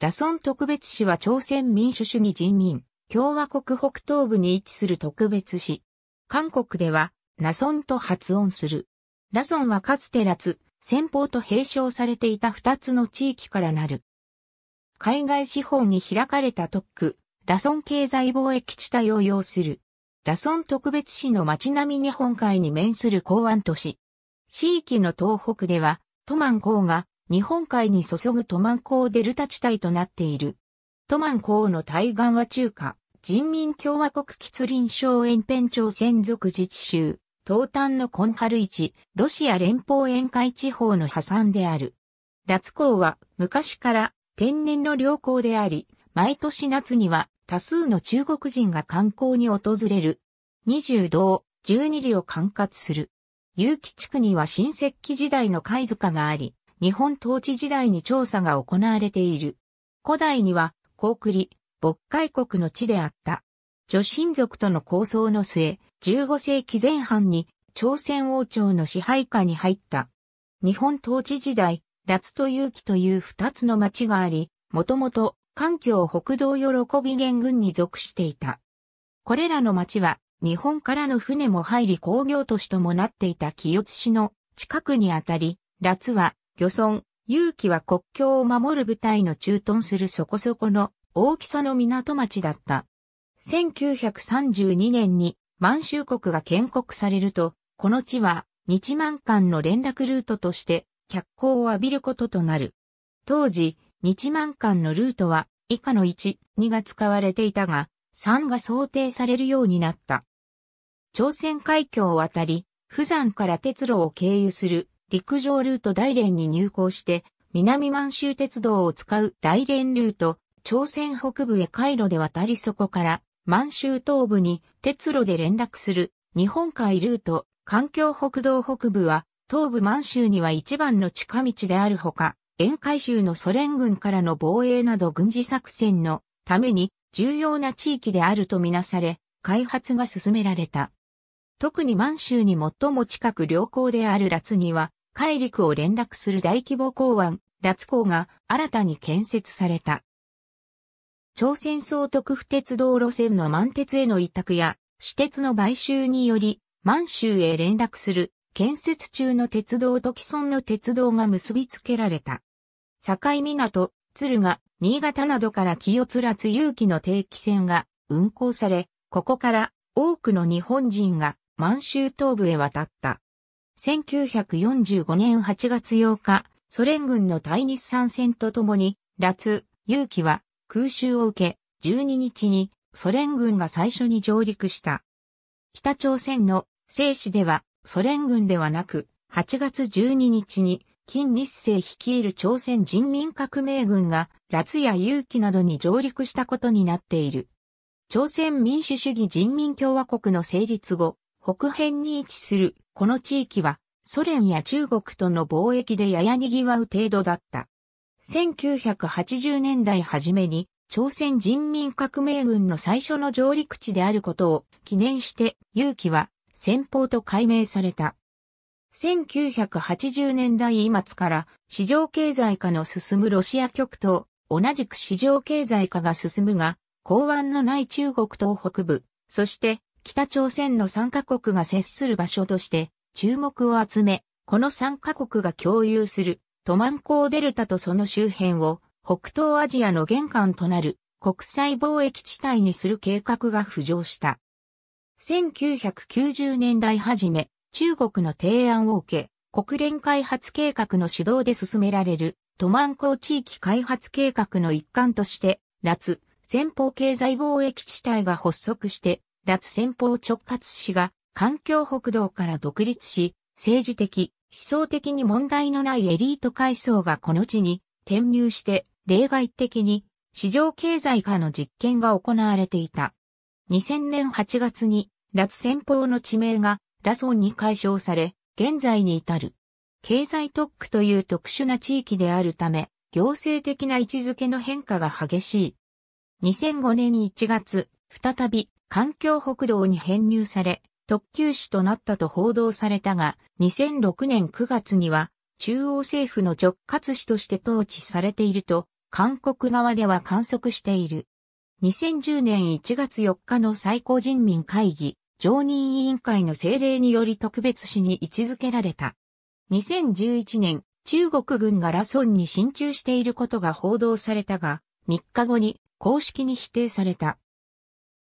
ラソン特別市は朝鮮民主主義人民共和国北東部に位置する特別市。韓国では、ナソンと発音する。ラソンはかつてラツ、先方と併称されていた二つの地域からなる。海外資本に開かれた特区、ラソン経済貿易地帯を要する。ラソン特別市の町並み日本海に面する港湾都市。地域の東北では、トマン港が日本海に注ぐトマン港デルタ地帯となっている。トマン港の対岸は中華、人民共和国吉林省延辺町専属自治州、東端のコンハル市、ロシア連邦沿海地方の破産である。夏港は昔から天然の良港であり、毎年夏には多数の中国人が観光に訪れる。二十道、十二里を管轄する。有機地区には新石器時代の貝塚があり、日本統治時代に調査が行われている。古代には、高栗、渤海国の地であった。女神族との構想の末、15世紀前半に朝鮮王朝の支配下に入った。日本統治時代、夏と勇気という二つの町があり、もともと環境北道喜び元軍に属していた。これらの町は日本からの船も入り工業都市ともなっていた清津市の近くにあたり、夏は漁村、勇気は国境を守る部隊の駐屯するそこそこの大きさの港町だった。1932年に満州国が建国されると、この地は日満間の連絡ルートとして脚光を浴びることとなる。当時、日満間のルートは以下の1、2が使われていたが、3が想定されるようになった。朝鮮海峡を渡り、釜山から鉄路を経由する陸上ルート大連に入港して、南満州鉄道を使う大連ルート、朝鮮北部へ回路で渡りそこから、満州東部に鉄路で連絡する日本海ルート、環境北道北部は、東部満州には一番の近道であるほか、沿海州のソ連軍からの防衛など軍事作戦のために重要な地域であるとみなされ、開発が進められた。特に満州に最も近く良好であるラツには、海陸を連絡する大規模港湾、脱港が新たに建設された。朝鮮総督府鉄道路線の満鉄への委託や、私鉄の買収により、満州へ連絡する建設中の鉄道と既存の鉄道が結びつけられた。境港、鶴が、新潟などから清津津勇気の定期船が運行され、ここから多くの日本人が満州東部へ渡った。1945年8月8日、ソ連軍の対日参戦とともに、ラツ、勇気は空襲を受け、12日にソ連軍が最初に上陸した。北朝鮮の静止ではソ連軍ではなく、8月12日に金日成率いる朝鮮人民革命軍が、ラツや勇気などに上陸したことになっている。朝鮮民主主義人民共和国の成立後、北辺に位置するこの地域はソ連や中国との貿易でやや賑わう程度だった。1980年代初めに朝鮮人民革命軍の最初の上陸地であることを記念して勇気は先方と改名された。1980年代末から市場経済化の進むロシア極東、同じく市場経済化が進むが、港湾のない中国東北部、そして北朝鮮の3カ国が接する場所として注目を集め、この3カ国が共有するトマン港デルタとその周辺を北東アジアの玄関となる国際貿易地帯にする計画が浮上した。1990年代初め、中国の提案を受け、国連開発計画の主導で進められるトマン港地域開発計画の一環として、夏、先方経済貿易地帯が発足して、脱先方直轄市が環境北道から独立し、政治的、思想的に問題のないエリート階層がこの地に転入して例外的に市場経済化の実験が行われていた。2000年8月に、脱先方の地名がラソンに解消され、現在に至る。経済特区という特殊な地域であるため、行政的な位置づけの変化が激しい。2005年1月、再び環境北道に編入され、特急市となったと報道されたが、2006年9月には、中央政府の直轄市として統治されていると、韓国側では観測している。2010年1月4日の最高人民会議、常任委員会の政令により特別市に位置づけられた。2011年、中国軍がラソンに進駐していることが報道されたが、3日後に公式に否定された。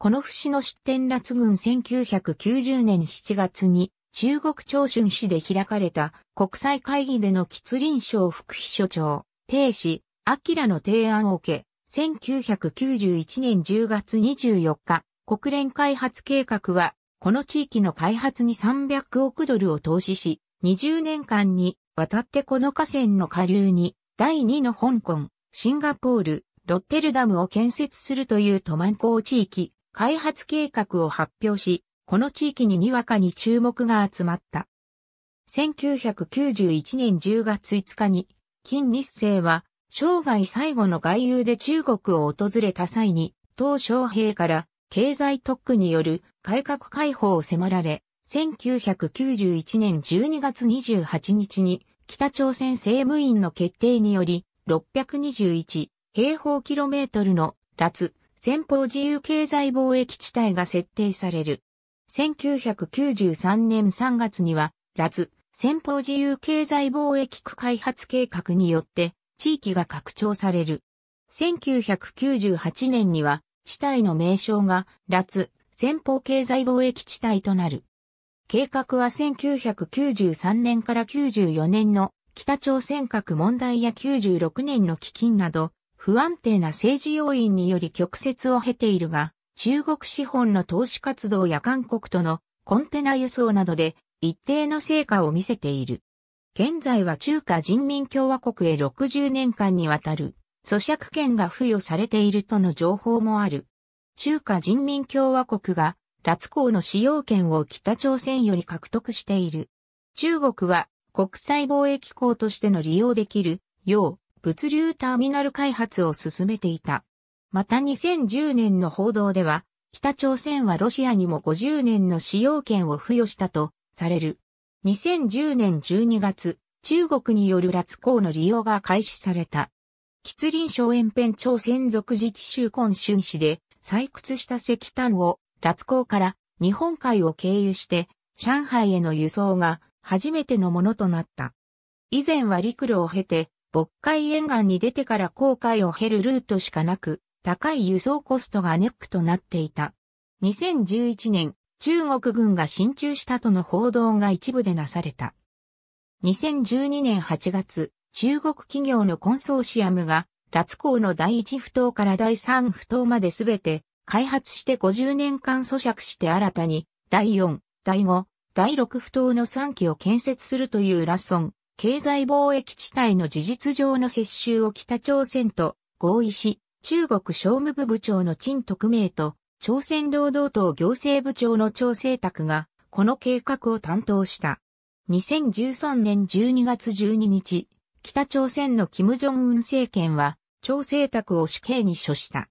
この節の出展辣軍1990年7月に中国長春市で開かれた国際会議での吉林省副秘書長、定氏、明の提案を受け、1991年10月24日、国連開発計画は、この地域の開発に300億ドルを投資し、20年間にわたってこの河川の下流に、第2の香港、シンガポール、ロッテルダムを建設するという都満港地域、開発計画を発表し、この地域ににわかに注目が集まった。1991年10月5日に、金日成は、生涯最後の外遊で中国を訪れた際に、鄧小平から経済特区による改革開放を迫られ、1991年12月28日に北朝鮮政務院の決定により621平方キロメートルの脱先方自由経済貿易地帯が設定される。1993年3月には、ラズ、先方自由経済貿易区開発計画によって、地域が拡張される。1998年には、地帯の名称が、ラツ、先方経済貿易地帯となる。計画は1993年から94年の北朝鮮核問題や96年の基金など、不安定な政治要因により曲折を経ているが、中国資本の投資活動や韓国とのコンテナ輸送などで一定の成果を見せている。現在は中華人民共和国へ60年間にわたる租借権が付与されているとの情報もある。中華人民共和国が脱港の使用権を北朝鮮より獲得している。中国は国際貿易港としての利用できるよう物流ターミナル開発を進めていた。また2010年の報道では、北朝鮮はロシアにも50年の使用権を付与したとされる。2010年12月、中国による致港の利用が開始された。吉林省延辺朝鮮族自治州昆春市で採掘した石炭を致港から日本海を経由して上海への輸送が初めてのものとなった。以前は陸路を経て渤海沿岸に出てから航海を経るルートしかなく、高い輸送コストがネックとなっていた。2011年、中国軍が進駐したとの報道が一部でなされた。2012年8月、中国企業のコンソーシアムが、脱港の第1不頭から第3不頭まで全て開発して50年間咀嚼して新たに第4、第5、第6不頭の3機を建設するというラソン、経済貿易地帯の事実上の接収を北朝鮮と合意し、中国商務部部長の陳特命と、朝鮮労働党行政部長の朝成卓が、この計画を担当した。2013年12月12日、北朝鮮の金正恩政権は、朝成卓を死刑に処した。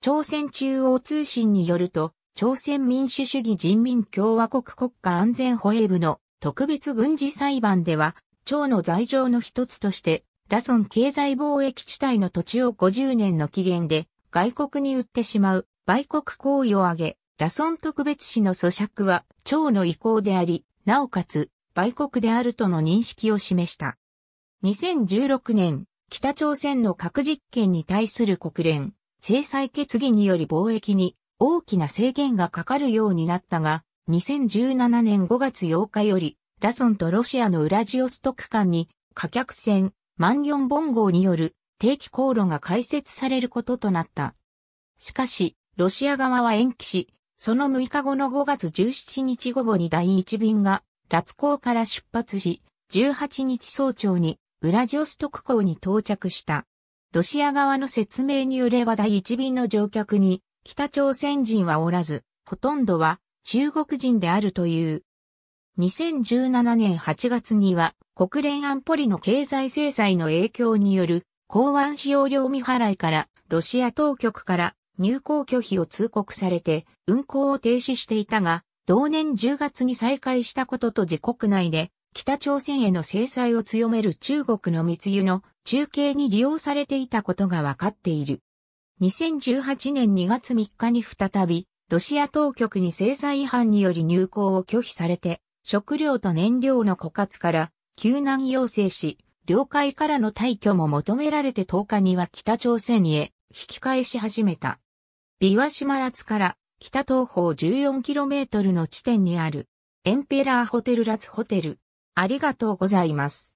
朝鮮中央通信によると、朝鮮民主主義人民共和国国家安全保衛部の特別軍事裁判では、朝の罪状の一つとして、ラソン経済貿易地帯の土地を50年の期限で外国に売ってしまう売国行為を挙げ、ラソン特別市の咀嚼は朝の意向であり、なおかつ売国であるとの認識を示した。2016年、北朝鮮の核実験に対する国連制裁決議により貿易に大きな制限がかかるようになったが、2017年5月8日よりラソンとロシアのウラジオストク間に、貨客船、マンギョンボン号による定期航路が開設されることとなった。しかし、ロシア側は延期し、その6日後の5月17日午後に第1便が、脱港から出発し、18日早朝に、ウラジオストク港に到着した。ロシア側の説明によれば第1便の乗客に、北朝鮮人はおらず、ほとんどは中国人であるという2017年8月には国連安保理の経済制裁の影響による港湾使用料未払いからロシア当局から入港拒否を通告されて運航を停止していたが、同年10月に再開したことと自国内で北朝鮮への制裁を強める中国の密輸の中継に利用されていたことが分かっている。2018年2月3日に再び、ロシア当局に制裁違反により入港を拒否されて、食料と燃料の枯渇から救難要請し、領海からの退去も求められて10日には北朝鮮へ引き返し始めた。ビワシマラツから北東方 14km の地点にあるエンペラーホテルラツホテル。ありがとうございます。